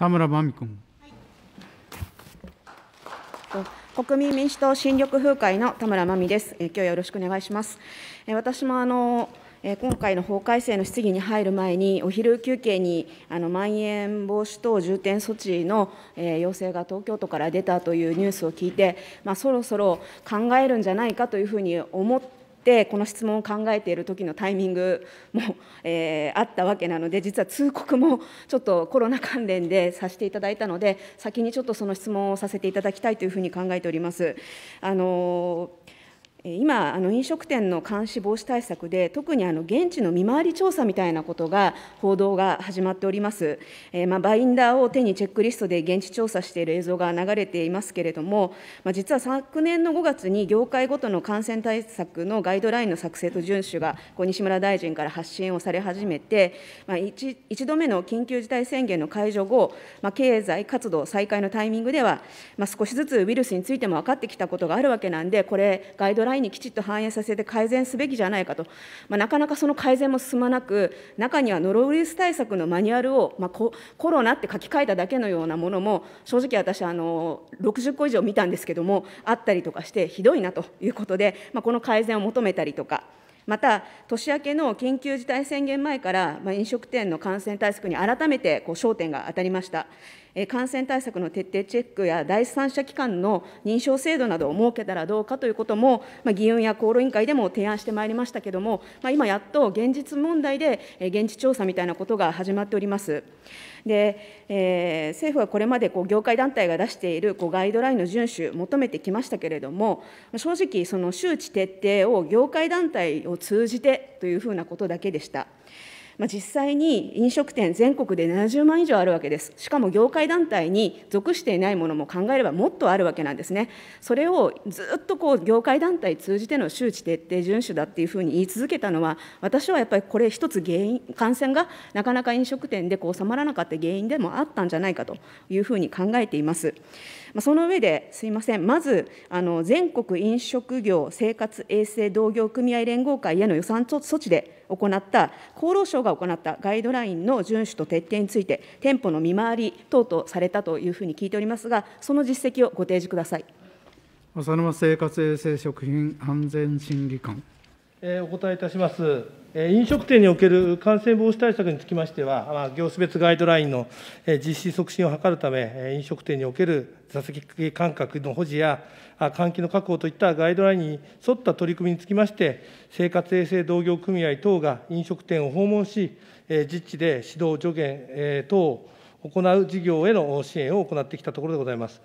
田村真美君。国民民主党新緑風会の田村真美です。今日よろしくお願いします。私もあの今回の法改正の質疑に入る前に、お昼休憩にあのまん延防止等重点措置の、要請が東京都から出たというニュースを聞いて、まあ、そろそろ考えるんじゃないかというふうに思っってこの質問を考えている時のタイミングも、えー、あったわけなので実は通告もちょっとコロナ関連で させていただいたので先にちょっとその質問をさせていただきたいというふうに考えております。あのー今、あの飲食店の監視防止対策で、特にあの現地の見回り調査みたいなことが、報道が始まっております、えー、まあ、バインダーを手にチェックリストで現地調査している映像が流れていますけれども、まあ、実は昨年の5月に、業界ごとの感染対策のガイドラインの作成と遵守が、こう西村大臣から発信をされ始めて、まあ1、1度目の緊急事態宣言の解除後、まあ、経済活動再開のタイミングでは、まあ、少しずつウイルスについても分かってきたことがあるわけなんで、これ、ガイドラインラインにきちっと反映させて改善すべきじゃないかと、まあ、なかなかその改善も進まなく、中にはノロウイルス対策のマニュアルを、まあ、コロナって書き換えただけのようなものも、正直私あの、60個以上見たんですけども、あったりとかして、ひどいなということで、まあ、この改善を求めたりとか。また、年明けの緊急事態宣言前から、まあ、飲食店の感染対策に改めてこう焦点が当たりました。感染対策の徹底チェックや第三者機関の認証制度などを設けたらどうかということも、まあ、議運や厚労委員会でも提案してまいりましたけれども、まあ、今やっと現実問題で現地調査みたいなことが始まっております。で、えー、政府はこれまでこう業界団体が出しているこうガイドラインの遵守、求めてきましたけれども、正直、その周知徹底を業界団体を通じてというふうなことだけでした。まあ、実際に飲食店全国で70万以上あるわけですしかも業界団体に属していないものも考えればもっとあるわけなんですねそれをずっとこう業界団体通じての周知徹底遵守だっていうふうに言い続けたのは私はやっぱりこれ一つ原因感染がなかなか飲食店でこう収まらなかった原因でもあったんじゃないかというふうに考えています。まあ、その上ですいません、まずあの全国飲食業生活衛生同業組合連合会への予算措置で行った厚労省がが行ったガイドラインの遵守と徹底について、店舗の見回り等々されたというふうに聞いておりますが、その実績をご提示ください。浅沼生活衛生食品安全審議官。お答えいたします。飲食店における感染防止対策につきましては、業種別ガイドラインの実施促進を図るため、飲食店における座席間隔の保持や換気の確保といったガイドラインに沿った取り組みにつきまして、生活衛生同業組合等が飲食店を訪問し、実地で指導、助言等を行う事業への支援を行ってきたところでございます。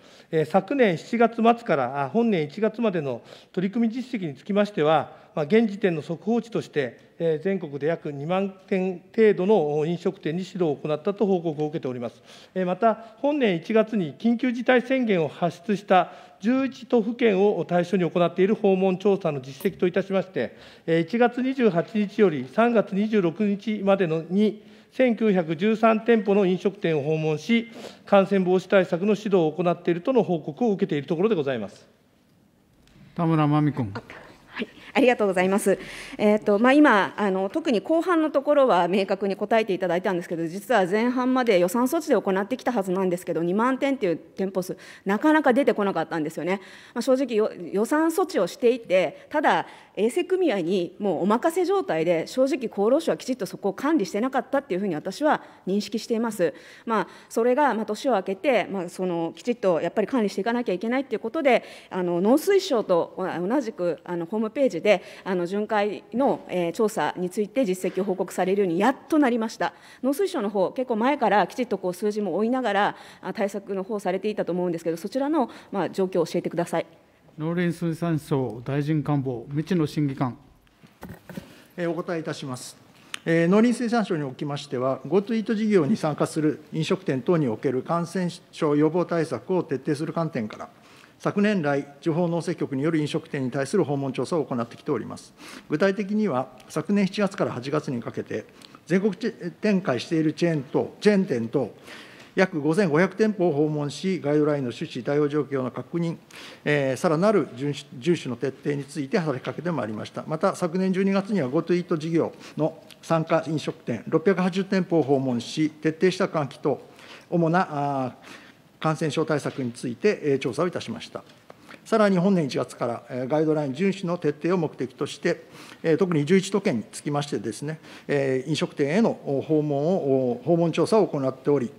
昨年7月末から本年1月までの取り組み実績につきましては、現時点の速報値として、全国で約2万件程度の飲食店に指導を行ったと報告を受けております。また、本年1月に緊急事態宣言を発出した11都府県を対象に行っている訪問調査の実績といたしまして、1月28日より3月26日までのに、1913店舗の飲食店を訪問し、感染防止対策の指導を行っているとの報告を受けているところでございます。田村真美君。ありがとうございます。えっ、ー、と、まあ、今、あの、特に後半のところは明確に答えていただいたんですけど、実は前半まで予算措置で行ってきたはずなんですけど、2万点っていう店舗数、なかなか出てこなかったんですよね。まあ、正直予算措置をしていて、ただ、衛生組合にもうお任せ状態で、正直厚労省はきちっとそこを管理してなかったっていうふうに私は認識しています。まあ、それが、まあ、年を明けて、まあ、その、きちっとやっぱり管理していかなきゃいけないっていうことで、あの、農水省と同じく、あの、ホームページで、あの巡回の、えー、調査について実績を報告されるようにやっとなりました。農水省の方、結構前からきちっとこう数字も追いながら対策の方されていたと思うんですけど、そちらのまあ状況を教えてください。農林水産省大臣官房、道野審議官。えお答えいたします。え農林水産省におきましては、GoTo イート事業に参加する飲食店等における感染症予防対策を徹底する観点から、昨年来、地方農政局による飲食店に対する訪問調査を行ってきております。具体的には、昨年7月から8月にかけて、全国展開しているチェーンとチェーン店と、約5500店舗を訪問し、ガイドラインの趣旨、対応状況の確認、えー、さらなる遵守の徹底について働きかけてまいりました。また、昨年12月には GoTo イート事業の参加飲食店680店舗を訪問し、徹底した換気と、主なあ感染症対策について調査をいたしました。さらに本年1月からガイドライン遵守の徹底を目的として、特に11都県につきましてですね、飲食店への訪問を、訪問調査を行っており、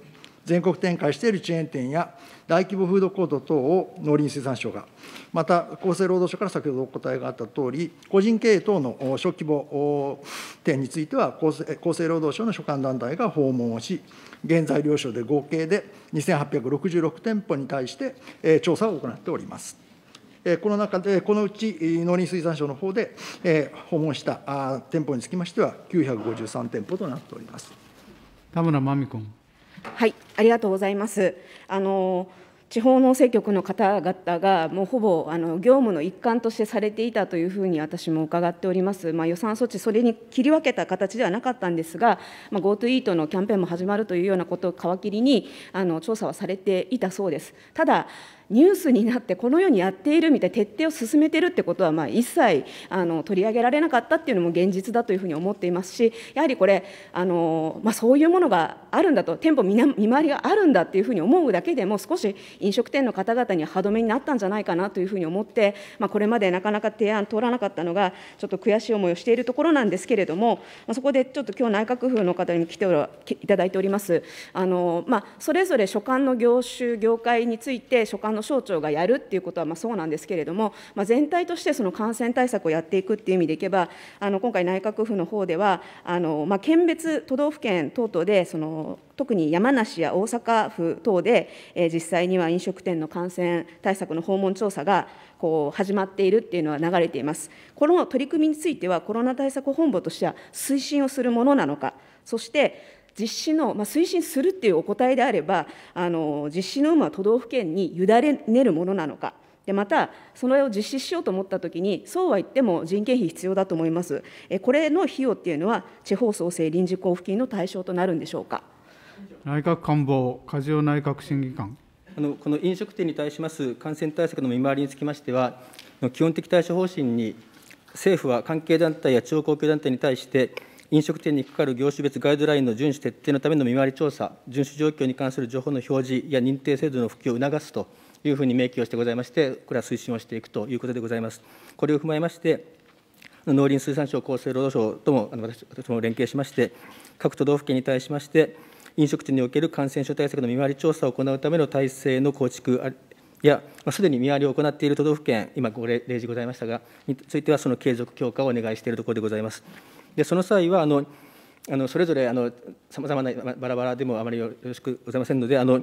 全国展開しているチェーン店や大規模フードコート等を農林水産省が、また厚生労働省から先ほどお答えがあったとおり、個人経営等の小規模店については厚生、厚生労働省の所管団体が訪問をし、原材料省で合計で2866店舗に対して調査を行っております。この中で、このうち農林水産省の方で訪問した店舗につきましては、953店舗となっております。田村真美君。はい、ありがとうございます。あの地方農政局の方々が、もうほぼあの業務の一環としてされていたというふうに私も伺っております、まあ、予算措置、それに切り分けた形ではなかったんですが、まあ、GoTo イートのキャンペーンも始まるというようなことを皮切りに、あの調査はされていたそうです。ただニュースになってこのようにやっているみたいな徹底を進めてるってことはまあ一切あの取り上げられなかったっていうのも現実だというふうに思っていますしやはりこれあの、まあ、そういうものがあるんだと店舗見見回りがあるんだというふうに思うだけでも少し飲食店の方々には歯止めになったんじゃないかなというふうに思って、まあ、これまでなかなか提案通らなかったのがちょっと悔しい思いをしているところなんですけれども、まあ、そこでちょっと今日内閣府の方に来ていただいておりますあの、まあ、それぞれ所管の業種業界について所管の省庁がやるっていうことはまあそうなんですけれども、まあ、全体としてその感染対策をやっていくっていう意味でいけば、あの今回、内閣府の方では、あのまあ、県別、都道府県等々でその、特に山梨や大阪府等で、えー、実際には飲食店の感染対策の訪問調査がこう始まっているっていうのは流れています。この取り組みについては、コロナ対策本部としては推進をするものなのか、そして実施の、まあ、推進するっていうお答えであれば、あの実施の有無は都道府県に委ねるものなのか。でまた、それを実施しようと思ったときに、そうは言っても人件費必要だと思います。えこれの費用っていうのは、地方創生臨時交付金の対象となるんでしょうか。内閣官房、梶尾内閣審議官。あのこの飲食店に対します感染対策の見回りにつきましては、基本的対処方針に、政府は関係団体や地方公共団体に対して、飲食店にかかる業種別ガイドラインの遵守徹底のための見回り調査、遵守状況に関する情報の表示や認定制度の普及を促すというふうに明記をしてございまして、これは推進をしていくということでございます。これを踏まえまして、農林水産省、厚生労働省とも私私も連携しまして、各都道府県に対しまして、飲食店における感染症対策の見回り調査を行うための体制の構築や、すでに見回りを行っている都道府県、今0例示ございましたが、についてはその継続強化をお願いしているところでございます。でその際はあのあのそれぞれさまざまなバラバラでもあまりよろしくございませんのであの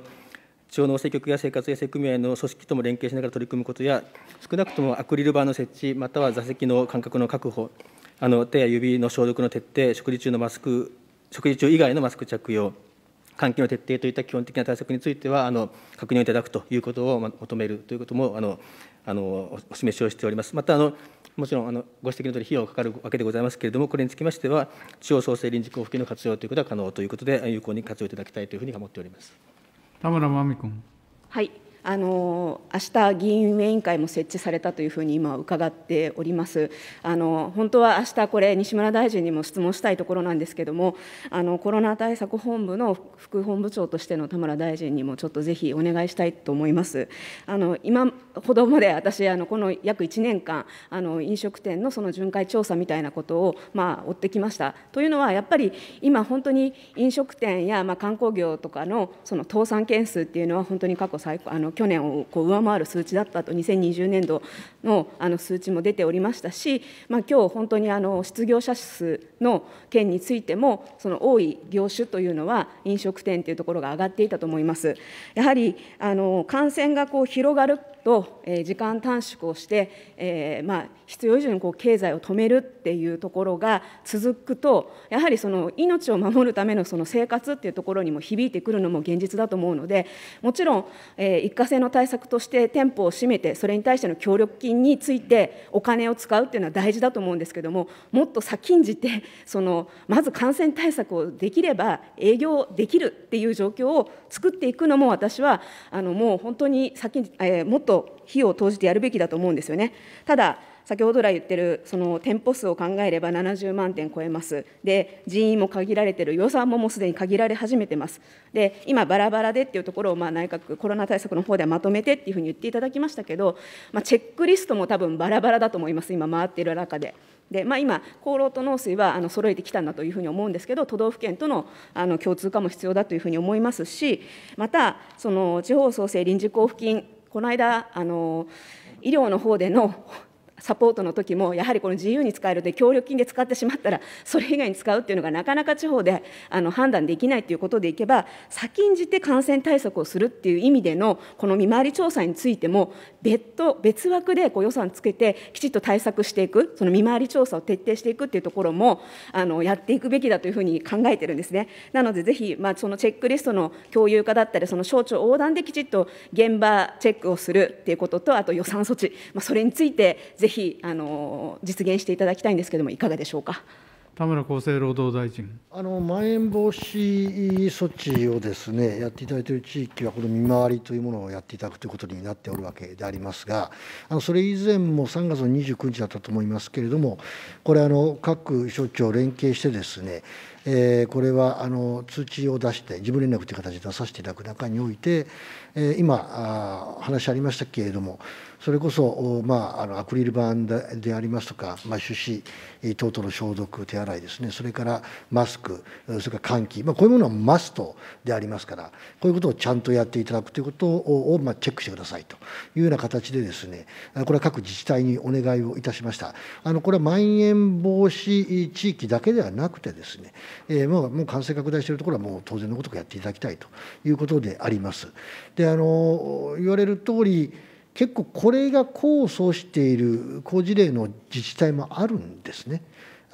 地方農政局や生活衛生組合の組織とも連携しながら取り組むことや少なくともアクリル板の設置または座席の間隔の確保あの手や指の消毒の徹底食事中のマスク食事中以外のマスク着用換気の徹底といった基本的な対策についてはあの確認をいただくということを求めるということもあのあのお示しをしております。またあのもちろんあのご指摘のとおり費用がかかるわけでございますけれども、これにつきましては、地方創生臨時交付金の活用ということは可能ということで、有効に活用いただきたいというふうに思っております田村真美君。はいあの明日議員運営委員会も設置されたというふうに今、伺っておりますあの、本当は明日これ、西村大臣にも質問したいところなんですけれども、あのコロナ対策本部の副本部長としての田村大臣にも、ちょっとぜひお願いしたいと思います。あの今ほどまで私あのこの約1年間あの飲食店のその巡回調査みたいなことを、まあ、追ってきました。というのは、やっぱり今、本当に飲食店や、まあ、観光業とかのその倒産件数っていうのは、本当に過去最高あの去年をこう上回る数値だったと2020年度のあの数値も出ておりましたし、まあ、今日本当にあの失業者数の件についてもその多い業種というのは飲食店というところが上がっていたと思います。やはりあの感染がこう広がると、え時間短縮をして、えーまあ、必要以上にこう経済を止めるっていうところが続くとやはりその命を守るためのその生活っていうところにも響いてくるのも現実だと思うのでもちろん、えー、一過性の対策として店舗を閉めてそれに対しての協力金についてお金を使うっていうのは大事だと思うんですけどももっと先んじてそのまず感染対策をできれば営業できるっていう状況を作っていくのも私はあのもう本当に先んじ、えー、もっとと費を投じてやるべきだと思うんですよね。ただ先ほど来言ってるその店舗数を考えれば70万点超えます、で人員も限られてる、予算ももうすでに限られ始めてます、で今、バラバラでっていうところをまあ内閣、コロナ対策の方ではまとめてっていうふうに言っていただきましたけど、まあ、チェックリストも多分バラバラだと思います、今、回っている中で。でまあ、今、厚労と農水はあの揃えてきたんだというふうに思うんですけど、都道府県とのあの共通化も必要だというふうに思いますし、また、その地方創生臨時交付金この間あの医療の方でのサポートの時もやはりこの自由に使えるで協力金で使ってしまったら それ以外に使うっていうのがなかなか地方であの判断できないということでいけば先んじて感染対策をするっていう意味でのこの見回り調査についても別途別枠でこう予算つけてきちっと対策していくその見回り調査を徹底していくっていうところもあのやっていくべきだというふうに考えてるんですね。なのでぜひ、まあ、そのチェックリストの共有化だったりその省庁横断できちっと現場チェックをするっていうこととあと予算措置、まあ、それについてぜひあの実現していただきたいんですけれども、いかがでしょうか。田村厚生労働大臣あのまん延防止措置をですねやっていただいている地域は、この見回りというものをやっていただくということになっておるわけでありますが、あのそれ以前も3月の29日だったと思いますけれども、これ、あの各省庁連携してですね、えー、これはあの通知を出して、事務連絡という形で出させていただく中において、えー、今あ、話ありましたけれども、それこそ、まあ、あのアクリル板でありますとか、まあ、手指等々の消毒、手洗いですね、それからマスク、それから換気、まあ、こういうものはマストでありますから、こういうことをちゃんとやっていただくということを、まあ、チェックしてくださいというような形でですね、これは各自治体にお願いをいたしました。あのこれはまん延防止地域だけではなくてですね、えー、もうもう感染拡大しているところはもう当然のことくやっていただきたいということであります。であの言われる通り結構これが功を奏している好事例の自治体もあるんですね。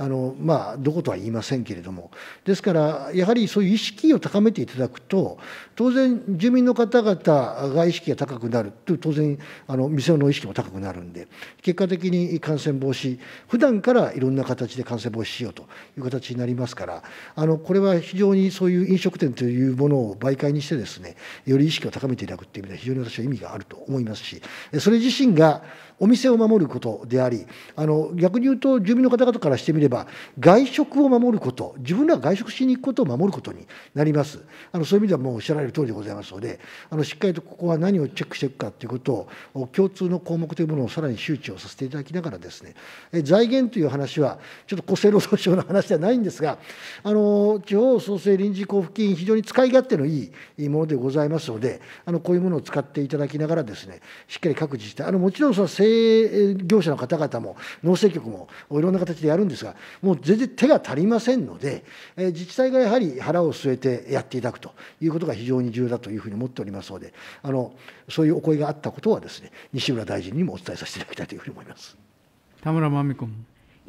あのまあ、どことは言いませんけれども、ですから、やはりそういう意識を高めていただくと、当然、住民の方々が意識が高くなると、当然、あの店の意識も高くなるんで、結果的に感染防止、普段からいろんな形で感染防止しようという形になりますから、あのこれは非常にそういう飲食店というものを媒介にしてです、ね、より意識を高めていただくという意味では、非常に私は意味があると思いますし、それ自身が、お店を守ることであり、あの逆に言うと、住民の方々からしてみれば、外食を守ること、自分らが外食しに行くことを守ることになります。あのそういう意味ではもうおっしゃられる通りでございますので、あのしっかりとここは何をチェックしていくかということを、共通の項目というものをさらに周知をさせていただきながらですね、え財源という話は、ちょっと厚生労働省の話ではないんですが、あの地方創生臨時交付金、非常に使い勝手のいいものでございますので、あのこういうものを使っていただきながらですね、しっかり各自治体、あのもちろんその政営業者の方々も、農政局もいろんな形でやるんですが、もう全然手が足りませんので、え自治体がやはり腹を据えてやっていただくということが非常に重要だというふうに思っておりますので、あのそういうお声があったことはです、ね、西村大臣にもお伝えさせていただきたいというふうに思います田村真美君。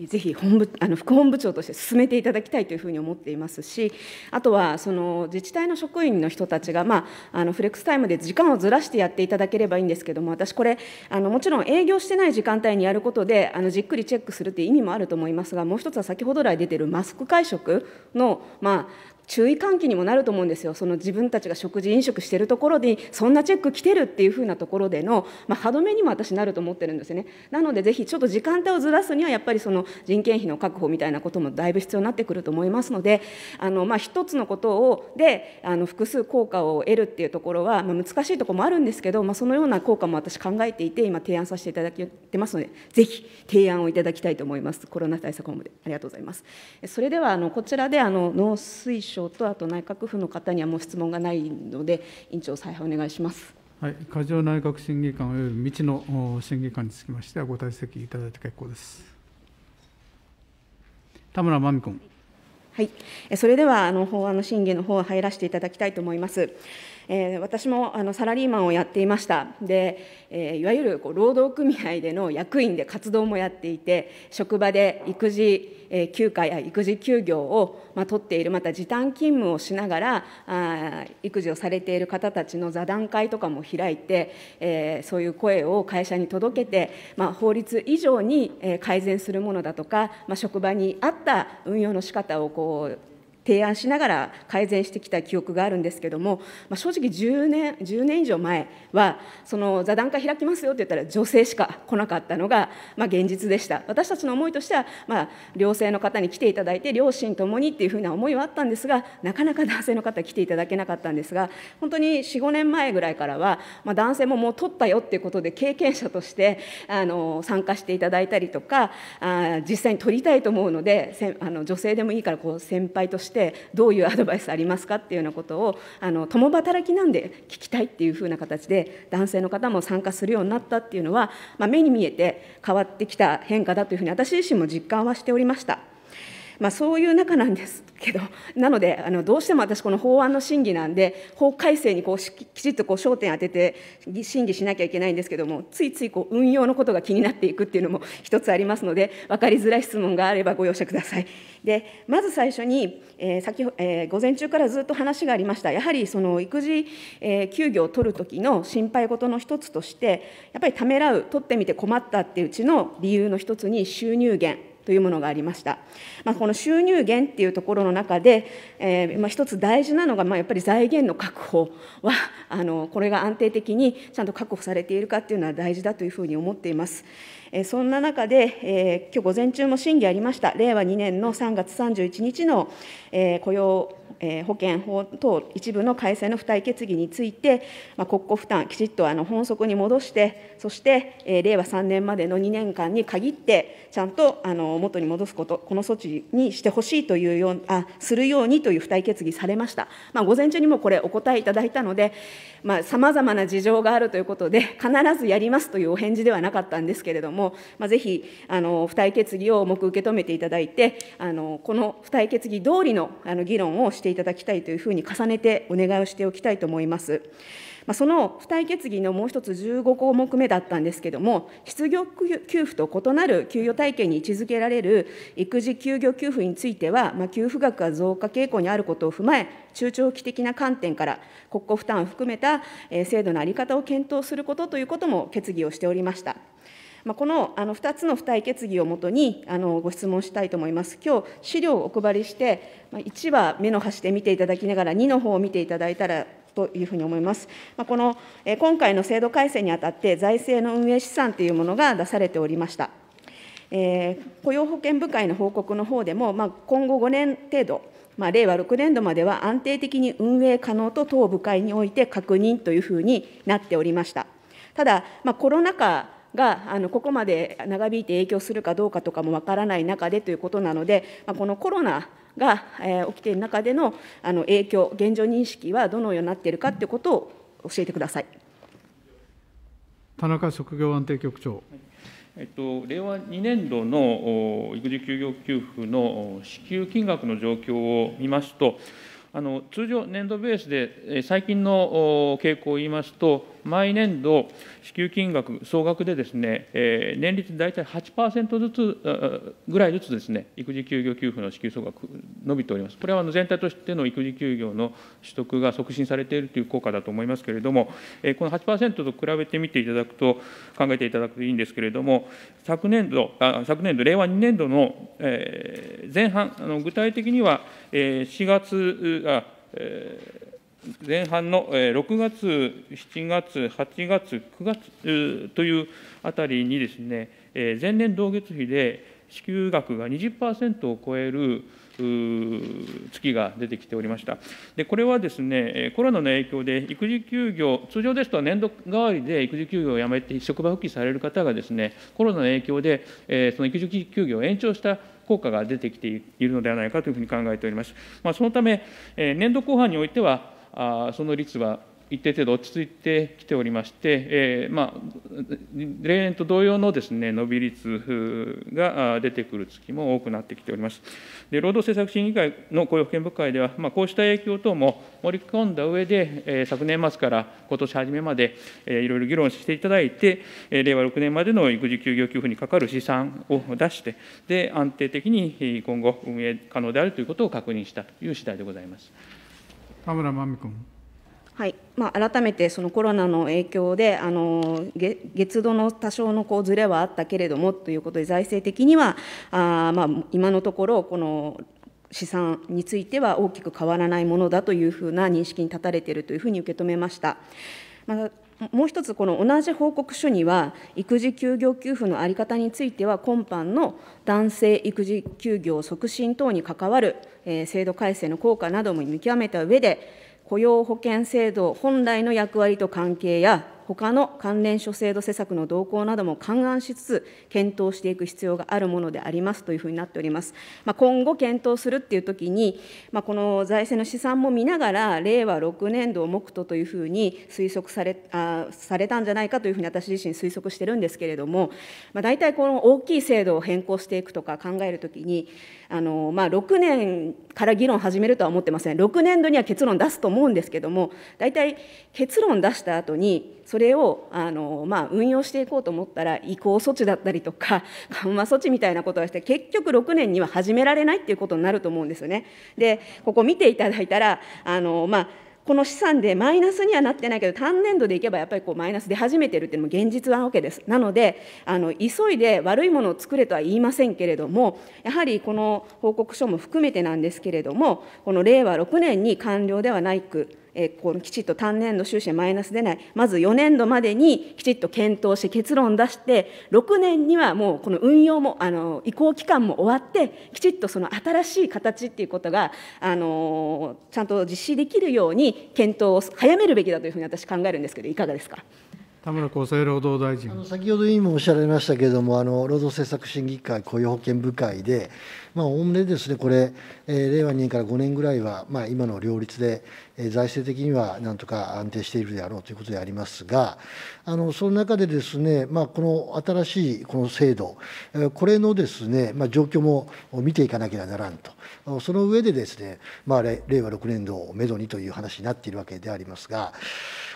ぜひ本部あの副本部長として進めていただきたいというふうに思っていますし、あとはその自治体の職員の人たちが、まあ、あのフレックスタイムで時間をずらしてやっていただければいいんですけども、私、これあの、もちろん営業してない時間帯にやることであの、じっくりチェックするという意味もあると思いますが、もう一つは先ほど来出てるマスク会食の、まあ、注意喚起にもなると思うんですよその自分たちが食事飲食してるところにそんなチェック来てるっていうふうなところでの、まあ、歯止めにも私なると思ってるんですよねなのでぜひちょっと時間帯をずらすにはやっぱりその人件費の確保みたいなこともだいぶ必要になってくると思いますのであの、まあ、一つのことをであの複数効果を得るっていうところは、まあ、難しいところもあるんですけど、まあ、そのような効果も私考えていて今提案させていただいてますのでぜひ提案をいただきたいと思いますコロナ対策本部でありがとうございますそれではあのこちらであの農水省長と、あと内閣府の方にはもう質問がないので、委員長、再配お願いします。はい、過剰内閣審議官及び道の審議官につきましては、ご退席いただいて結構です。田村真美君。はい、それではあの法案の審議の方は入らせていただきたいと思います。えー、私もあのサラリーマンをやっていましたで、えー、いわゆるこう労働組合での役員で活動もやっていて職場で育児、え休暇や育児休業を、まあ、取っているまた時短勤務をしながらあ育児をされている方たちの座談会とかも開いて、えー、そういう声を会社に届けて、まあ、法律以上に改善するものだとか、まあ、職場に合った運用の仕方をこう提案しながら改善してきた記憶があるんですけども、まあ、正直10年 ,10 年以上前はその座談会開きますよって言ったら女性しか来なかったのが、まあ、現実でした私たちの思いとしては、まあ、寮性の方に来ていただいて両親ともにっていうふうな思いはあったんですがなかなか男性の方来ていただけなかったんですが本当に45年前ぐらいからは、まあ、男性ももう取ったよっていうことで経験者としてあの参加していただいたりとかあ実際に取りたいと思うのであの女性でもいいからこう先輩としてしてどういうアドバイスありますかっていうようなことをあの共働きなんで聞きたいっていうふうな形で男性の方も参加するようになったっていうのは、まあ、目に見えて変わってきた変化だというふうに私自身も実感はしておりました。まあ、そういう中なんですけど、なので、あのどうしても私、この法案の審議なんで、法改正にこうきちっとこう焦点当てて審議しなきゃいけないんですけども、ついついこう運用のことが気になっていくっていうのも 一つありますので、分かりづらい質問があればご容赦ください。でまず最初に、えー先えー、午前中からずっと話がありました、やはりその育児、えー、休業を取るときの心配事の一つとして、やっぱりためらう、取ってみて困ったっていううちの理由の一つに収入源。というものがありました。まあ、この収入源っていうところの中で、えー、まあ、一つ大事なのが、まやっぱり財源の確保はあの、これが安定的にちゃんと確保されているかっていうのは大事だというふうに思っています。えそんな中で、えー、今日午前中も審議ありました、令和2年の3月31日の、えー、雇用え保険法等一部の改正の付帯決議について、ま国庫負担、きちっとあの本則に戻して、そして、え令和3年までの2年間に限って、ちゃんとあの元に戻すこと、この措置にしてほしいというようあ、するようにという付帯決議されました。まあ、午前中にもこれ、お答えいただいたので、さまざ、まな事情があるということで、必ずやりますというお返事ではなかったんですけれども、まあ、ぜひ、あの付帯決議を重く受け止めていただいて、あのこの付帯決議通りのあの議論をしてしていただきたいというふうに重ねてお願いをしておきたいと思います。まその付帯決議のもう一つ15項目目だったんですけども、失業給付と異なる給与体系に位置づけられる育児休業給付については、ま給付額が増加傾向にあることを踏まえ、中長期的な観点から、国庫負担を含めた制度の在り方を検討することということも決議をしておりました。まあ、このあの2つの付帯決議をもとにあのご質問したいと思います。今日資料をお配りして、まあ、1は目の端で見ていただきながら、2の方を見ていただいたらというふうに思います。まあ、このえ今回の制度改正にあたって、財政の運営資産というものが出されておりました。えー、雇用保険部会の報告の方でも、まあ、今後5年程度、まあ、令和6年度までは安定的に運営可能と当部会において確認というふうになっておりました。ただ、まあ、コロナ禍があのここまで長引いて影響するかどうかとかもわからない中でということなので、まあ、このコロナが、えー、起きている中でのあの影響、現状認識はどのようになっているかということを教えてください田中職業安定局長。えっと、令和2年度の育児休業給付の支給金額の状況を見ますと、あの通常、年度ベースで最近の傾向を言いますと、毎年度、支給金額、総額でですね、え年率大体8%ずつぐらいずつですね、育児休業給付の支給総額、伸びております。これは全体としての育児休業の取得が促進されているという効果だと思いますけれども、えこの8%と比べてみていただくと、考えていただくといいんですけれども、昨年度、あ昨年度、令和2年度の、え前半、あの具体的には、え4月、あえー前半の6月、7月、8月、9月というあたりにですね、前年同月比で支給額が20%を超える月が出てきておりました。でこれはですね、コロナの影響で育児休業、通常ですと年度代わりで育児休業をやめて職場復帰される方がですね、コロナの影響で、その育児休業を延長した効果が出てきているのではないかというふうに考えております。まあ、そのため、年度後半においては、その率は一定程度落ち着いてきておりまして、えまあ、例年と同様のです、ね、伸び率が出てくる月も多くなってきております。で労働政策審議会の雇用保険部会では、まあ、こうした影響等も盛り込んだ上で、え昨年末から今年初めまで、えいろいろ議論していただいて、え令和6年までの育児休業給付にかかる試算を出して、で安定的に今後、運営可能であるということを確認したという次第でございます。田村真美君。はいまあ、改めてそのコロナの影響で、あの月度の多少のこうずれはあったけれどもということで、財政的にはあ、まあ、今のところ、この試算については大きく変わらないものだというふうな認識に立たれているというふうに受け止めました。またもう一つ、この同じ報告書には、育児休業給付の在り方については、今般の男性育児休業促進等に関わる、え制度改正の効果なども見極めた上で、雇用保険制度本来の役割と関係や、他の関連諸制度施策の動向なども勘案しつつ、検討していく必要があるものでありますというふうになっております。まあ、今後検討するっていうときに、まあ、この財政の試算も見ながら、令和6年度を目途というふうに推測されあされたんじゃないかというふうに私自身推測してるんですけれども、まあ、大体この大きい制度を変更していくとか考えるときに、あのまあ、6年から議論始めるとは思ってません、6年度には結論出すと思うんですけども、大体結論出した後に、それをあの、まあ、運用していこうと思ったら移行措置だったりとか 緩和措置みたいなことをして結局6年には始められないっていうことになると思うんですよね。でここ見ていただいたらあの、まあこの資産でマイナスにはなってないけど、単年度でいけばやっぱりこうマイナス出始めてるっていうのも現実なわけです。なので、あの急いで悪いものを作れとは言いませんけれども、やはりこの報告書も含めてなんですけれども、この令和6年に完了ではないく、えー、このきちっと単年度収支マイナス出ない、まず4年度までにきちっと検討して結論出して、6年にはもうこの運用も、あの移行期間も終わって、きちっとその新しい形っていうことが、あのちゃんと実施できるように検討を早めるべきだというふうに私考えるんですけど、いかがですか。田村厚生労働大臣あの先ほど委員もおっしゃられましたけれども、あの労働政策審議会雇用保険部会で、おおむねですね、これ、えー、令和2年から5年ぐらいは、まあ、今の両立で、えー、財政的にはなんとか安定しているであろうということでありますが、あのその中でですね、まあ、この新しいこの制度、これのですね、まあ、状況も見ていかなければならんと。その上でですね、まあ、令和6年度をめどにという話になっているわけでありますが、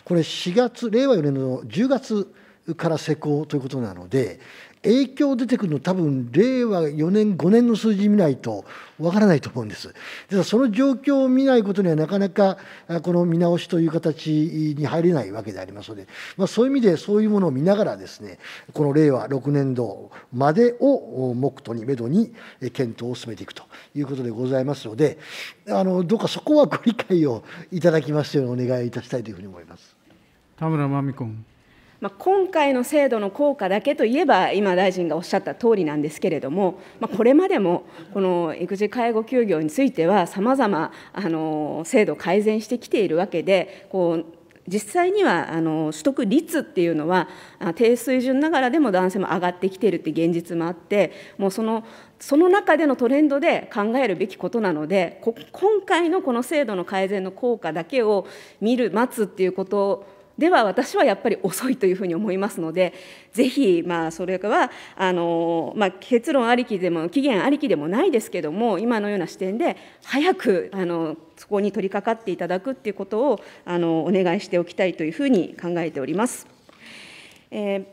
これ4月、令和4年度の10月から施行ということなので、影響出てくるの多分令和4年5年の数字見ないとわからないと思うんです。ですその状況を見ないことにはなかなかこの見直しという形に入れないわけでありますので、まあ、そういう意味でそういうものを見ながらですねこの令和6年度までを目途にめどに検討を進めていくということでございますのであのどうかそこはご理解をいただきますようにお願いいたしたいというふうに思います。田村真美君まあ、今回の制度の効果だけといえば、今、大臣がおっしゃった通りなんですけれども、まあ、これまでもこの育児介護休業については、さまざま制度改善してきているわけで、こう実際にはあの取得率っていうのは低水準ながらでも男性も上がってきているって現実もあってもうそのその中でのトレンドで考えるべきことなので今回のこの制度の改善の効果だけを見る待つっていうことでは私はやっぱり遅いというふうに思いますので、ぜひ、まあ、それはあの、まあ、結論ありきでも、期限ありきでもないですけども、今のような視点で、早くあのそこに取り掛かっていただくっていうことをあのお願いしておきたいというふうに考えております。えー、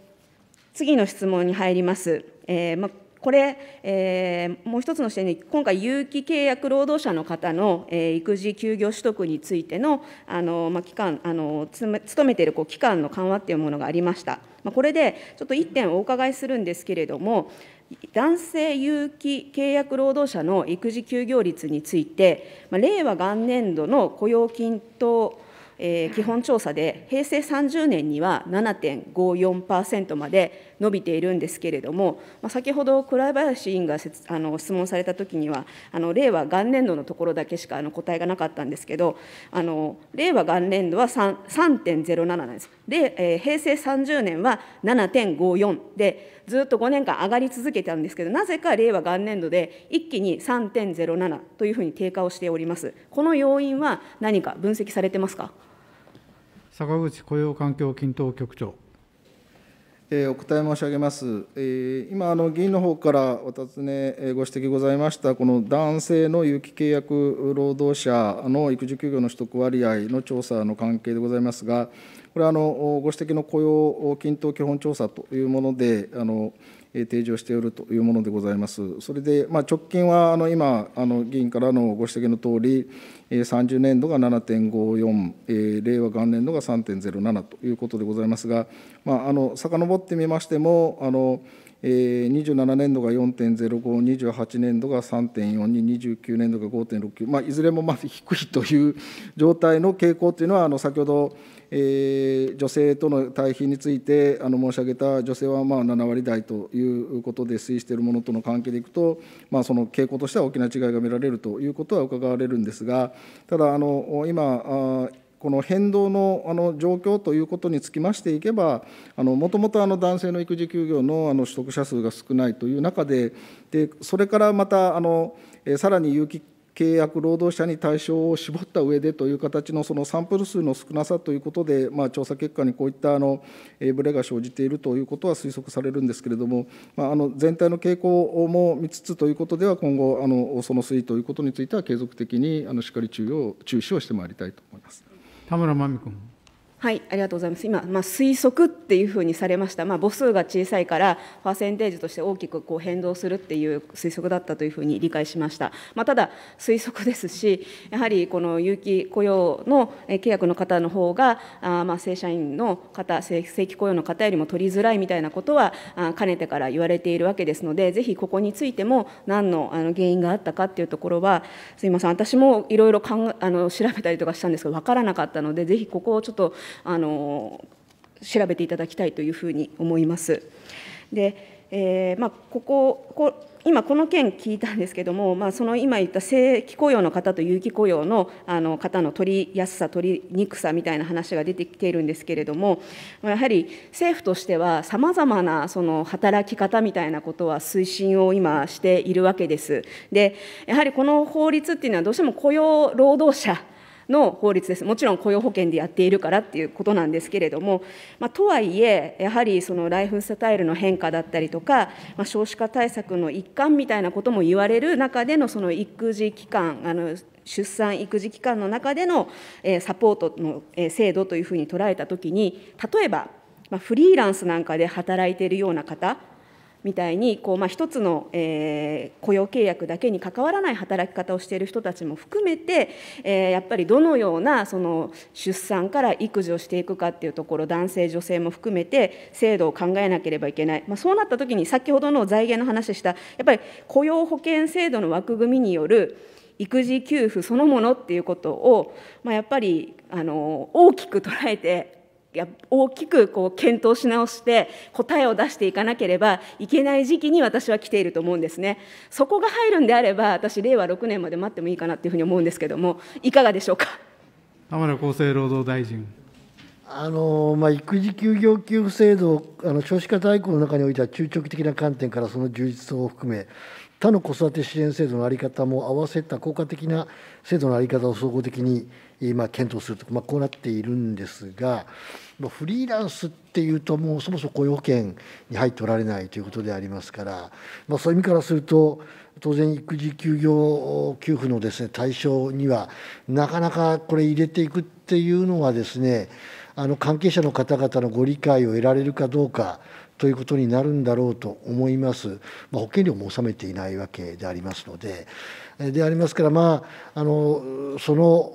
次の質問に入ります。えーまあこれ、えー、もう一つの視点に、今回、有期契約労働者の方の、えー、育児休業取得についての、あのまあ、期間あのつ、め、勤めているこう期間の緩和っていうものがありました。まあ、これで、ちょっと1点お伺いするんですけれども、男性有期契約労働者の育児休業率について、まあ、令和元年度の雇用均等えー、基本調査で平成30年には7.54%まで伸びているんですけれども、まあ、先ほど倉林委員があの質問されたときにはあの令和元年度のところだけしかあの答えがなかったんですけどあの令和元年度は3.07なんですで、えー、平成30年は7.54でずっと5年間上がり続けたんですけどなぜか令和元年度で一気に3.07というふうに低下をしておりますこの要因は何か分析されてますか坂口雇用環境均等局長。えお答え申し上げます。え今あの、議員の方からお尋ね、えご指摘ございました、この男性の有期契約労働者の育児休業の取得割合の調査の関係でございますが、これはあのご指摘の雇用均等基本調査というもので、あの提示をしておるというものでございます。それで、まあ、直近はあの今、あの議員からのご指摘のとおり、30年度が7.54、令和元年度が3.07ということでございますが、まあ、あの遡ってみましても、あの27年度が4.05、28年度が3.42、29年度が5.69、まあ、いずれもま低いという状態の傾向というのは、あの先ほど、えー、女性との対比についてあの申し上げた女性はまあ7割台ということで推移しているものとの関係でいくと、まあ、その傾向としては大きな違いが見られるということは伺われるんですがただあの今この変動のあの状況ということにつきましていけば、もともと男性の育児休業のあの取得者数が少ないという中で、でそれからまたあの、さらに有機契約労働者に対象を絞った上でという形のそのサンプル数の少なさということで、まあ、調査結果にこういったあのブレが生じているということは推測されるんですけれども、まあ、あの全体の傾向も見つつということでは、今後あの、その推移ということについては、継続的にあのしっかり注意を注視をしてまいりたいと思います田村真美君。はい、ありがとうございます。今、まあ、推測っていうふうにされました、まあ、母数が小さいから、パーセンテージとして大きくこう変動するっていう推測だったというふうに理解しました。まあ、ただ、推測ですし、やはりこの有期雇用の契約の方の方が、あまあ正社員の方、正規雇用の方よりも取りづらいみたいなことは、あかねてから言われているわけですので、ぜひここについても、何のあの原因があったかっていうところは、すみません、私もいろいろ調べたりとかしたんですけど、分からなかったので、ぜひここをちょっと、あの調べていただきたいというふうに思います。でえーまあ、こここ今、この件聞いたんですけども、まあ、その今言った正規雇用の方と有期雇用のあの方の取りやすさ、取りにくさみたいな話が出てきているんですけれども、やはり政府としては、さまざまなその働き方みたいなことは推進を今しているわけです。で、やはりこの法律っていうのは、どうしても雇用労働者の法律です、もちろん雇用保険でやっているからっていうことなんですけれども、まあ、とはいえ、やはりそのライフスタイルの変化だったりとか、まあ、少子化対策の一環みたいなことも言われる中でのその育児期間、あの出産育児期間の中での、えサポートの、え制度というふうに捉えたときに、例えば、まあ、フリーランスなんかで働いているような方、みたいにこう、まあ、一つの、えー、雇用契約だけに関わらない働き方をしている人たちも含めて、えー、やっぱりどのようなその出産から育児をしていくかっていうところ男性女性も含めて制度を考えなければいけない、まあ、そうなった時に先ほどの財源の話したやっぱり雇用保険制度の枠組みによる育児給付そのものっていうことを、まあ、やっぱりあの大きく捉えて大きくこう検討し直して答えを出していかなければいけない時期に私は来ていると思うんですね。そこが入るんであれば私令和6年まで待ってもいいかなというふうに思うんですけれどもいかがでしょうか。浜田厚生労働大臣あのまあ、育児休業給付制度あの少子化対抗の中においては中長期的な観点からその充実を含め他の子育て支援制度の在り方も合わせた効果的な制度の在り方を総合的にまあ、検討すると、まあ、こうなっているんですが、まあ、フリーランスっていうともうそもそも雇用保険に入っておられないということでありますから、まあ、そういう意味からすると当然育児休業給付のです、ね、対象にはなかなかこれ入れていくっていうのはですねあの関係者の方々のご理解を得られるかどうかということになるんだろうと思います、まあ、保険料も納めていないわけでありますので、でありますから、まあ、あのその、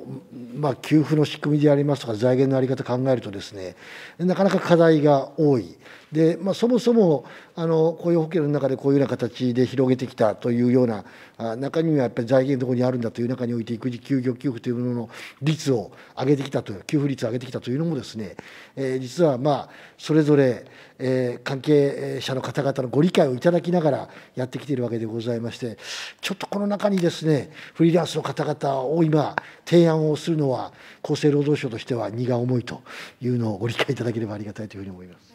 まあ、給付の仕組みでありますとか財源の在り方考えるとですねなかなか課題が多い。でまあ、そもそもあの雇用保険の中でこういうような形で広げてきたというような中にはやっぱり財源どこにあるんだという中において育児休業給付というものの率を上げてきたという給付率を上げてきたというのもですね、えー、実はまあそれぞれ、えー、関係者の方々のご理解をいただきながらやってきているわけでございましてちょっとこの中にですねですねフリーランスの方々を今提案をするのは厚生労働省としては荷が重いというのをご理解いただければありがたいというふうに思います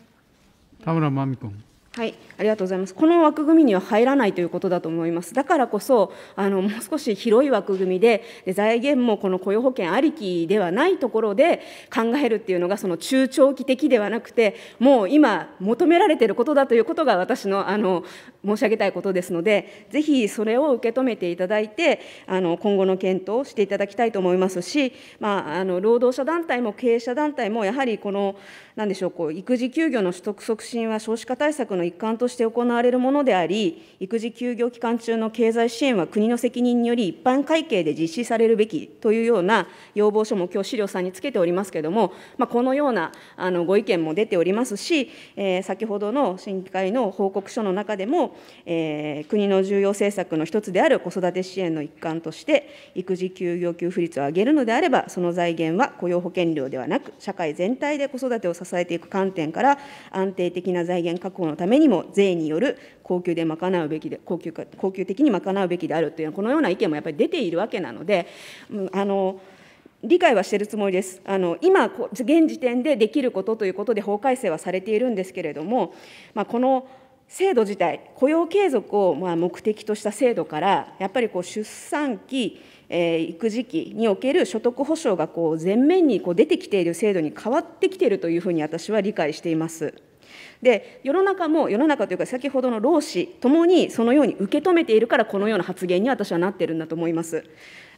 田村真美君。はい、ありがとうございます。この枠組みには入らないということだと思います。だからこそ、あのもう少し広い枠組みでで、財源もこの雇用保険ありきではないところで考えるっていうのが、その中長期的ではなくて、もう今、求められていることだということが、私のあの申し上げたいことですので、ぜひそれを受け止めていただいて、あの今後の検討をしていただきたいと思いますし、まあ、あの労働者団体も経営者団体も、やはりこの、なんでしょう、こう育児休業の取得促進は少子化対策の一環として行われるものであり、育児休業期間中の経済支援は国の責任により、一般会計で実施されるべきというような要望書も、今日資料んにつけておりますけれども、まあ、このようなあのご意見も出ておりますし、えー、先ほどの審議会の報告書の中でも、えー、国の重要政策の一つである子育て支援の一環として、育児休業給付率を上げるのであれば、その財源は雇用保険料ではなく、社会全体で子育てを支えていく観点から、安定的な財源確保のためにも、税による恒久で賄うべきで、恒久恒久的に賄うべきであるという、このような意見もやっぱり出ているわけなので、あの理解はしているつもりです。あの今、現時点でできることということで、法改正はされているんですけれども、まあ、この制度自体、雇用継続をまあ目的とした制度から、やっぱりこう出産期、え育児期における所得保障がこう前面にこう出てきている制度に変わってきているというふうに私は理解しています。で世の中も世の中というか先ほどの労使ともにそのように受け止めているからこのような発言に私はなっているんだと思います。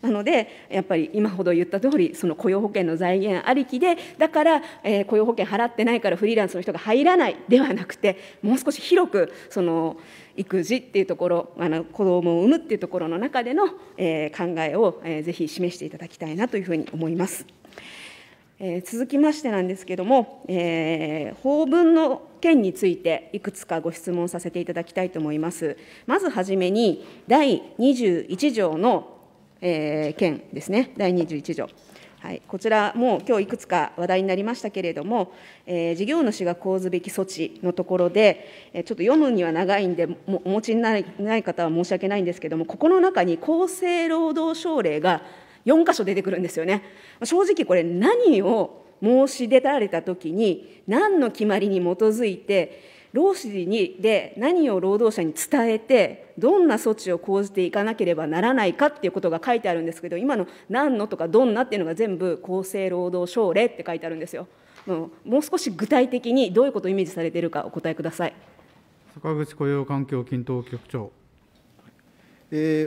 なのでやっぱり今ほど言った通りその雇用保険の財源ありきでだから、えー、雇用保険払ってないからフリーランスの人が入らないではなくてもう少し広くその育児っていうところあの子どもを産むっていうところの中での、えー、考えを、えー、ぜひ示していただきたいなというふうに思います。えー、続きましてなんですけども、えー、法文の件についていくつかご質問させていただきたいと思います。まずはじめに第21条の、えー、件ですね、第21条。はい、こちらも今日いくつか話題になりましたけれども、えー、事業主が講ずべき措置のところで、えちょっと読むには長いんで、もお持ちにならない方は申し訳ないんですけども、ここの中に厚生労働省令が4箇所出てくるんですよね。正直これ何を申し出られたときに、何の決まりに基づいて、労使にで何を労働者に伝えて、どんな措置を講じていかなければならないかっていうことが書いてあるんですけど、今の何のとかどんなっていうのが全部厚生労働省令って書いてあるんですよ。もう少し具体的にどういうことをイメージされているかお答えください。坂口雇用環境均等局長。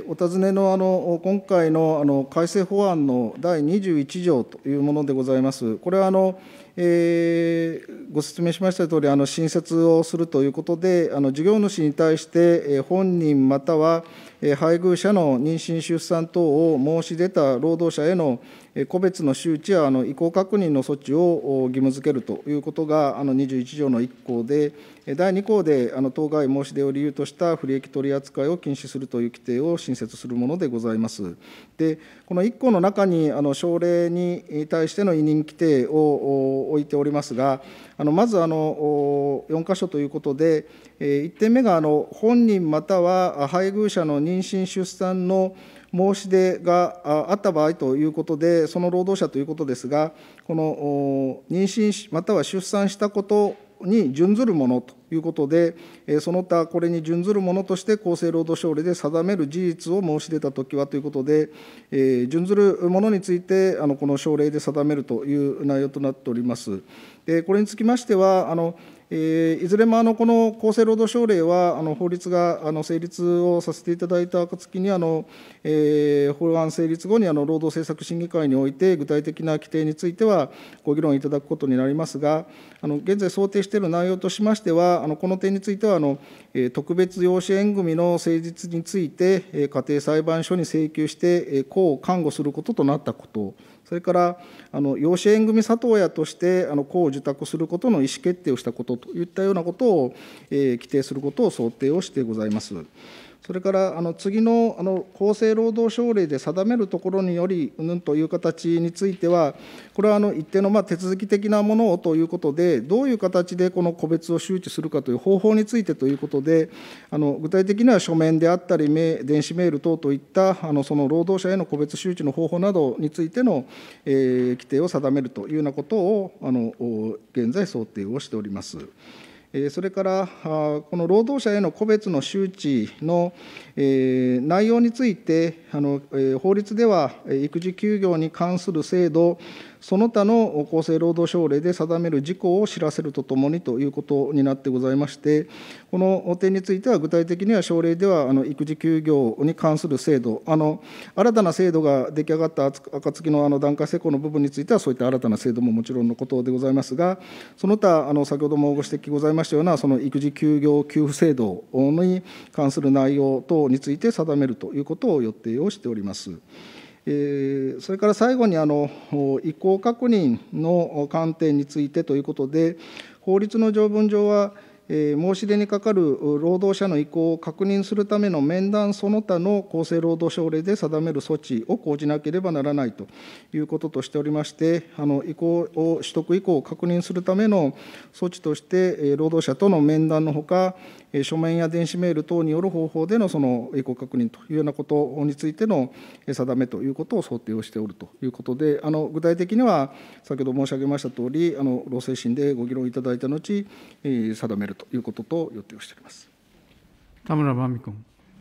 お尋ねのあの今回のあの改正法案の第21条というものでございます。これはあの、えー、ご説明しましたとおり、あの新設をするということで、あの事業主に対して、え本人または、え配偶者の妊娠・出産等を申し出た労働者への個別の周知や意向確認の措置を義務付けるということが、21条の1項で、第2項で当該申し出を理由とした不利益取り扱いを禁止するという規定を新設するものでございます。で、この1項の中に、省令に対しての委任規定を置いておりますが、まず4箇所ということで、1点目が本人または配偶者の妊娠・出産の申し出があった場合ということで、その労働者ということですが、この妊娠または出産したことに準ずるものということで、その他、これに準ずるものとして厚生労働省令で定める事実を申し出たときはということで、準ずるものについて、この省令で定めるという内容となっております。でこれにつきましてはあのいずれもこの厚生労働省令は、法律が成立をさせていただいた暁に、法案成立後に労働政策審議会において、具体的な規定についてはご議論いただくことになりますが、現在想定している内容としましては、この点については、特別養子縁組の成立について、家庭裁判所に請求して、公を看護することとなったこと。それからあの養子縁組里親としてあの子を受託することの意思決定をしたことといったようなことを、えー、規定することを想定をしてございます。それからあの次のあの厚生労働省令で定めるところにより、うんぬんという形については、これはあの一定のまあ手続き的なものをということで、どういう形でこの個別を周知するかという方法についてということで、あの具体的には書面であったり、電子メール等といったあのその労働者への個別周知の方法などについての、えー、規定を定めるというようなことをあの現在想定をしております。それから、この労働者への個別の周知の内容について、法律では育児休業に関する制度その他の厚生労働省令で定める事項を知らせるとともにということになってございまして、この点については、具体的には省令ではあの育児休業に関する制度、あの新たな制度が出来上がった暁のあの段階施行の部分については、そういった新たな制度ももちろんのことでございますが、その他、あの先ほどもご指摘ございましたような、その育児休業給付制度に関する内容等について定めるということを予定をしております。それから最後にあの、意向確認の観点についてということで、法律の条文上は、申し出にかかる労働者の意向を確認するための面談その他の厚生労働省令で定める措置を講じなければならないということとしておりまして、あの意向を取得意向を確認するための措置として、労働者との面談のほか、書面や電子メール等による方法でのその意向確認というようなことについての定めということを想定をしておるということで、あの具体的には、先ほど申し上げましたとおり、あの労政審でご議論いただいた後、定めるということと予定をしております。田村真美君。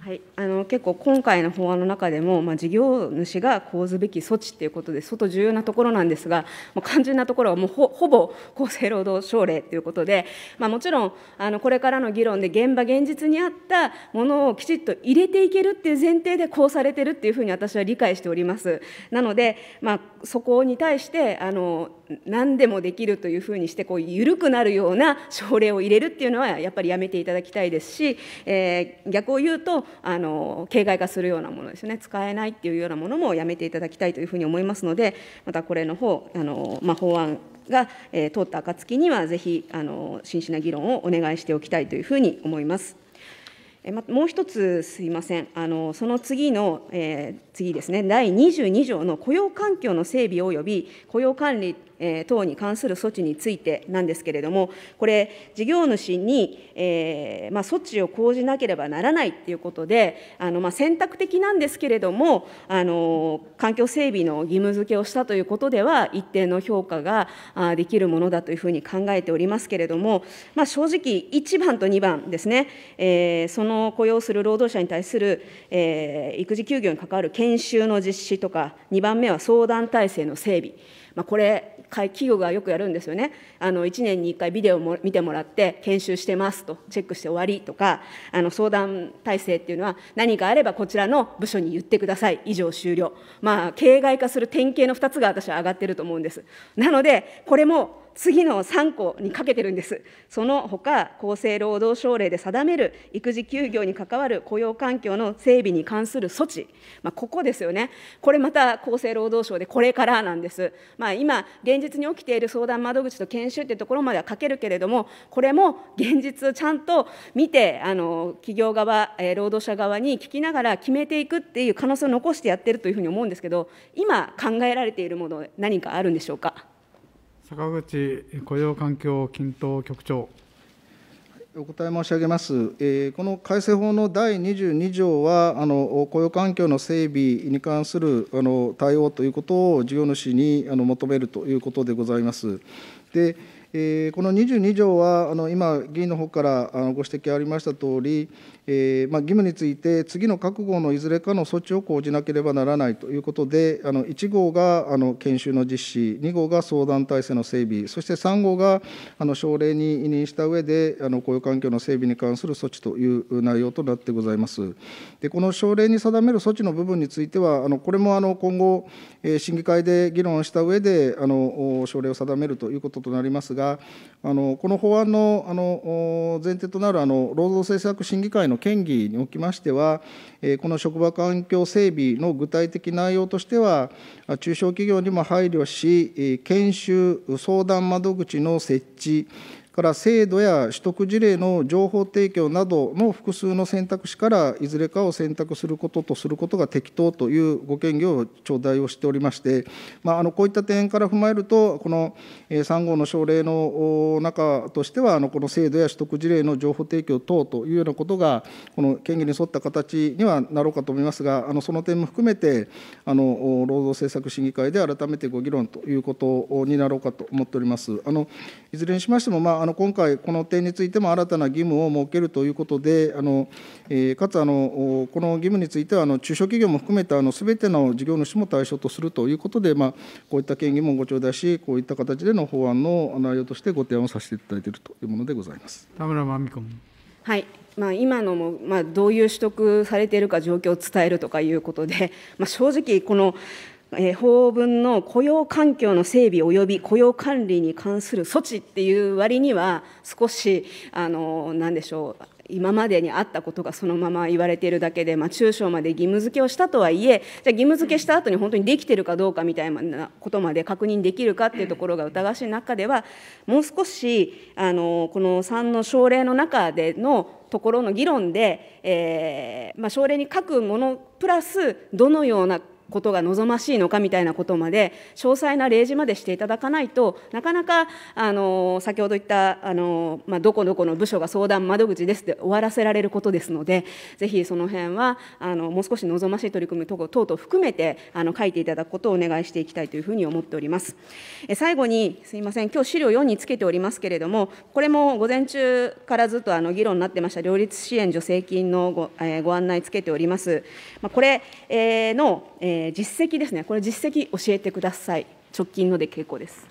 はい、あの結構今回の法案の中でも、まあ、事業主が講ずべき措置ということで、相当重要なところなんですが、もう肝心なところはもうほほぼ厚生労働省令ということで、まあ、もちろんあのこれからの議論で現場、現実にあったものをきちっと入れていけるっていう前提で、こうされてるっていうふうに私は理解しております。なので、まあ、そこに対してあの何でもできるというふうにして、こう緩くなるような省令を入れるっていうのは、やっぱりやめていただきたいですし、えー、逆を言うと、あの形骸化するようなものですね使えないっていうようなものもやめていただきたいというふうに思いますのでまたこれの方あの、まあ、法案が、え通った暁にはぜひあの真摯な議論をお願いしておきたいというふうに思います。えま、もう一つすいません、あのその次の、えー、次ですね、第22条の雇用環境の整備及び雇用管理え等に関する措置についてなんですけれども、これ、事業主に、えーまあ、措置を講じなければならないということで、あのまあ、選択的なんですけれどもあの、環境整備の義務付けをしたということでは、一定の評価ができるものだというふうに考えておりますけれども、まあ、正直、1番と2番ですね、えー、その雇用する労働者に対する、えー、育児休業に関わる研修の実施とか、2番目は相談体制の整備、まあ、これ、会企業がよくやるんですよねあの1年に1回ビデオも見てもらって研修してますとチェックして終わりとかあの相談体制っていうのは何かあればこちらの部署に言ってください以上終了まあ形骸化する典型の2つが私は上がってると思うんですなのでこれも次の3項にかけてるんです。その他、厚生労働省令で定める育児休業に関わる雇用環境の整備に関する措置、まあ、ここですよね。これまた厚生労働省でこれからなんです。まあ、今、現実に起きている相談窓口と研修ってところまでは書けるけれども、これも現実をちゃんと見て、あの企業側、労働者側に聞きながら決めていくっていう可能性を残してやってるというふうに思うんですけど、今考えられているもの、何かあるんでしょうか。坂口雇用環境均等局長。お答え申し上げます。えー、この改正法の第22条は、あの雇用環境の整備に関するあの対応ということを事業主にあの求めるということでございます。でえー、この22条は、あの今、議員の方からあのご指摘ありましたとおり、えーまあ、義務について、次の各号のいずれかの措置を講じなければならないということで、あの1号があの研修の実施、2号が相談体制の整備、そして3号があの省令に委任した上で、あ雇用環境の整備に関する措置という内容となってございます。でこの省令に定める措置の部分については、あのこれもあの今後、審議会で議論した上であ省令を定めるということとなりますが、が、あのこの法案のあの前提となるあの労働政策審議会の県議におきましては、えこの職場環境整備の具体的内容としては、中小企業にも配慮し、研修、相談窓口の設置、から制度や取得事例の情報提供などの複数の選択肢からいずれかを選択することとすることが適当というご見議を頂戴をしておりまして、まあ、あのこういった点から踏まえると、この3号の省令の中としては、あのこの制度や取得事例の情報提供等というようなことが、この権限に沿った形にはなろうかと思いますが、あのその点も含めて、あの労働政策審議会で改めてご議論ということになろうかと思っております。あのいずれにしましても、まああの今回、この点についても新たな義務を設けるということで、あのえー、かつあの、この義務についてはあの、中小企業も含めたすべての事業主も対象とするということで、まあ、こういった権限もご頂戴し、こういった形での法案の内容としてご提案をさせていただいているというものでございます田村真美君。はいまあ、今のも、まあ、どういう取得されているか状況を伝えるとかいうことで、まあ、正直、このえ法文の雇用環境の整備及び雇用管理に関する措置っていう割には少しあの何でしょう今までにあったことがそのまま言われているだけで、まあ、中小まで義務付けをしたとはいえじゃあ義務付けした後に本当にできてるかどうかみたいなことまで確認できるかっていうところが疑わしい中ではもう少しあのこの3の省令の中でのところの議論で、えーまあ、省令に書くものプラスどのようなことが望ましいのかみたいなことまで詳細な例示までしていただかないとなかなかあの先ほど言ったあの、まあ、どこどこの部署が相談窓口ですって終わらせられることですのでぜひその辺はあのもう少し望ましい取り組み等々含めてあの書いていただくことをお願いしていきたいというふうに思っております。え最後にすいません今日資料4につけておりますけれどもこれも午前中からずっとあの議論になってました両立支援助成金のご,、えー、ご案内つけております。まあ、これ、えー、の、えーえー、実績ですね、これ、実績教えてください、直近ので結構です。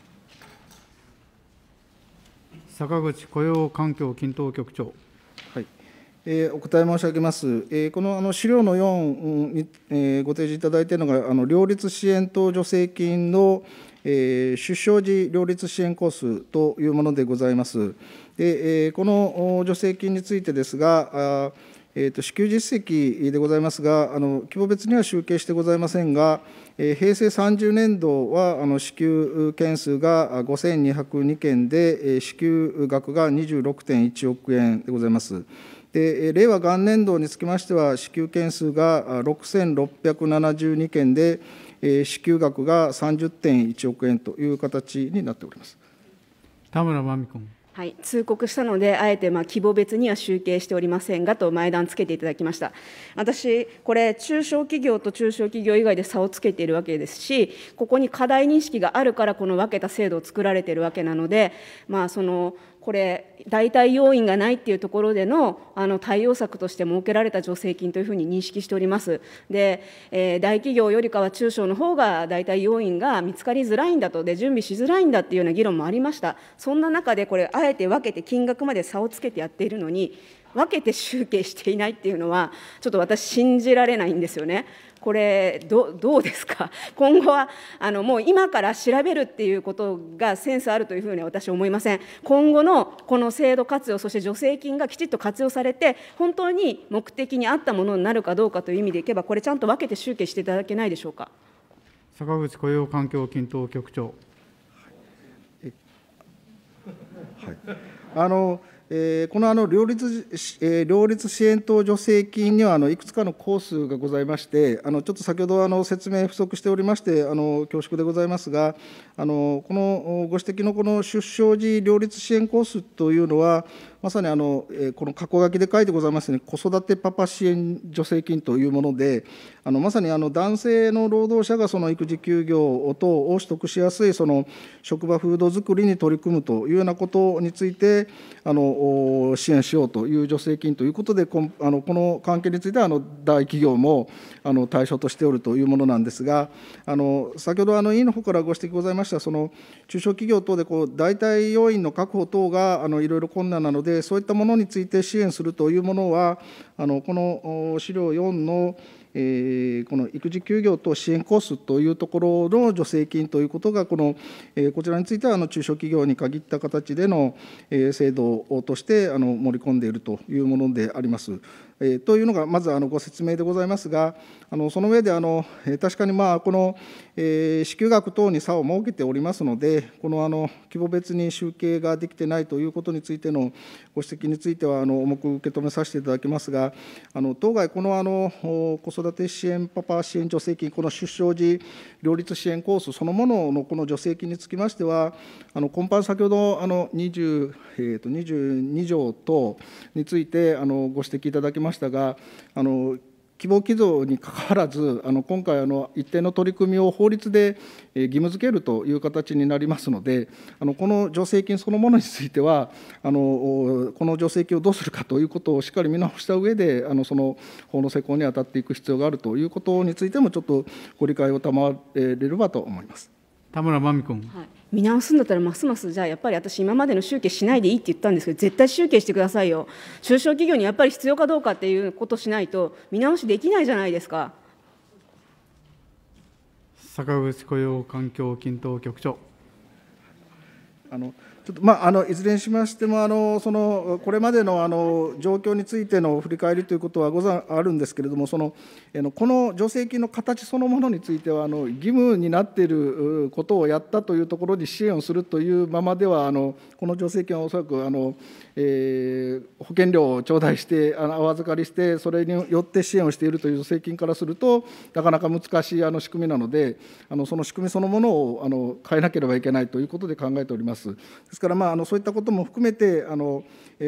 坂口雇用環境均等局長。はいえお答え申し上げます、えこのあの資料の4に、えご提示いただいているのが、あの両立支援等助成金の、え出生時両立支援コースというものでございます。でえこの助成金についてですが、えーと、支給実績でございますが、あの規模別には集計してございませんが、えー、平成30年度はあの支給件数が5202件で、えー、支給額が26.1億円でございます。で令和元年度につきましては、支給件数が6672件で、支給額が30.1億円という形になっております田村真美子はい、通告したので、あえてまあ規模別には集計しておりませんがと前段つけていただきました。私、これ、中小企業と中小企業以外で差をつけているわけですし、ここに課題認識があるから、この分けた制度を作られているわけなので、まあ、そのこれ代替要因がないっていうところでのあの対応策として設けられた助成金というふうに認識しております。で、えー、大企業よりかは中小の方が代替要因が見つかりづらいんだとで準備しづらいんだっていうような議論もありました。そんな中でこれあえて分けて金額まで差をつけてやっているのに分けて集計していないっていうのはちょっと私信じられないんですよね。これど、どうですか、今後はあのもう今から調べるっていうことがセンスあるというふうには私は思いません。今後のこの制度活用、そして助成金がきちっと活用されて、本当に目的に合ったものになるかどうかという意味でいけば、これ、ちゃんと分けて集計していただけないでしょうか。坂口雇用環境均等局長。はい、はい、あのえこのあの両立、え両立支援等助成金にはあのいくつかのコースがございまして、あのちょっと先ほどあの説明不足しておりまして、あの恐縮でございますが、あのこのご指摘のこの出生時両立支援コースというのは、まさにあの、えー、この過去書きで書いてございますように、子育てパパ支援助成金というもので、あのまさにあの男性の労働者がその育児休業等を取得しやすいその職場風土づくりに取り組むというようなことについて、あの支援しようという助成金ということで、こあのこの関係についてはあの大企業もあの対象としておるというものなんですが、あの先ほどあの委員の方からご指摘ございました、その中小企業等でこう代替要員の確保等があのいろいろ困難なので、そういったものについて支援するというものは、あのこの資料4のえー、この育児休業等支援コースというところの助成金ということが、この、えー、こちらについてはあの中小企業に限った形での、えー、制度としてあの盛り込んでいるというものであります。えというのがまずあのご説明でございますが、あのその上であの確かにまあこの、え支給額等に差を設けておりますので、このあの規模別に集計ができてないということについてのご指摘についてはあの重く受け止めさせていただきますが、あの当該、このあの子育て支援パパ支援助成金、この出生時両立支援コースそのもののこの助成金につきましては、あの今般、先ほどあの20、えー、と22条等についてあのご指摘いただきましたましたが、あの希望寄贈にかかわらず、あの今回あの、一定の取り組みを法律で義務付けるという形になりますので、あのこの助成金そのものについてはあの、この助成金をどうするかということをしっかり見直した上で、あのその法の施行に当たっていく必要があるということについても、ちょっとご理解を賜れればと思います田村真美君。はい見直すんだったらますますじゃあやっぱり私今までの集計しないでいいって言ったんですけど絶対集計してくださいよ中小企業にやっぱり必要かどうかっていうことしないと見直しできないじゃないですか坂口雇用環境均等局長あのちょっとまあ、あのいずれにしましてもあのその、これまでのあの状況についての振り返りということはござあるんですけれども、そのこの助成金の形そのものについてはあの、義務になっていることをやったというところに支援をするというままでは、あのこの助成金はおそらくあの、えー、保険料を頂戴してあの、お預かりして、それによって支援をしているという助成金からすると、なかなか難しいあの仕組みなので、あのその仕組みそのものをあの変えなければいけないということで考えております。ですから、まあ、あのそういったことも含めてあの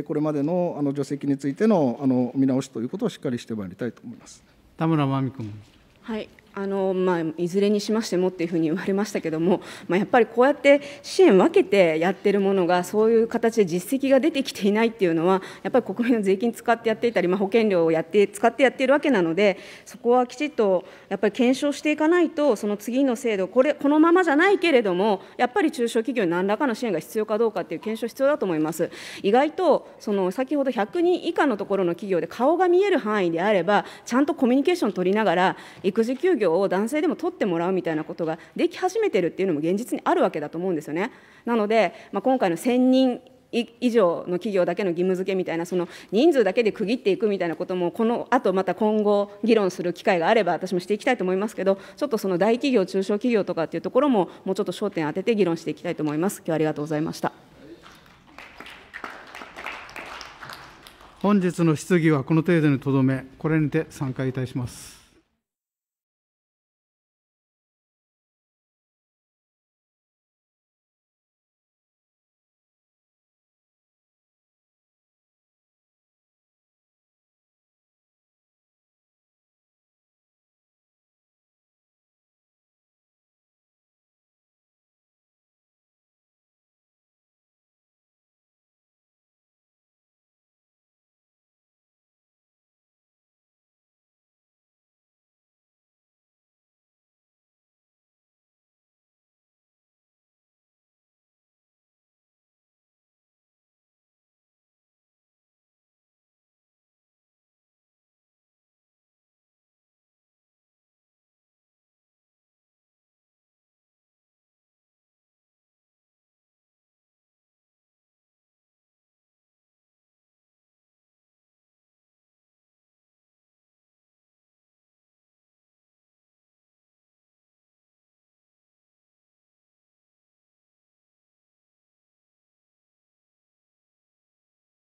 これまでのあの助成金についてのあの見直しということをしっかりしてまいりたいと思います田村真美君。はいあのまあ、いずれにしましてもっていうふうに言われましたけども、まあ、やっぱりこうやって支援分けてやってるものがそういう形で実績が出てきていないっていうのはやっぱり国民の税金使ってやっていたり、まあ、保険料をやって使ってやっているわけなのでそこはきちっとやっぱり検証していかないとその次の制度これこのままじゃないけれどもやっぱり中小企業に何らかの支援が必要かどうかっていう検証必要だと思います。意外とその先ほど100人以下のところの企業で顔が見える範囲であればちゃんとコミュニケーション取りながら育児休業料を男性でも取ってもらうみたいなことができ始めてるっていうのも現実にあるわけだと思うんですよね。なので、まあ、今回の1000人以上の企業だけの義務付けみたいな、その人数だけで区切っていくみたいなことも、このあとまた今後、議論する機会があれば、私もしていきたいと思いますけど、ちょっとその大企業、中小企業とかっていうところも、もうちょっと焦点当てて議論していきたいと思います。今日はありがとうございました本日の質疑はこの程度にとどめ、これにて散会いたします。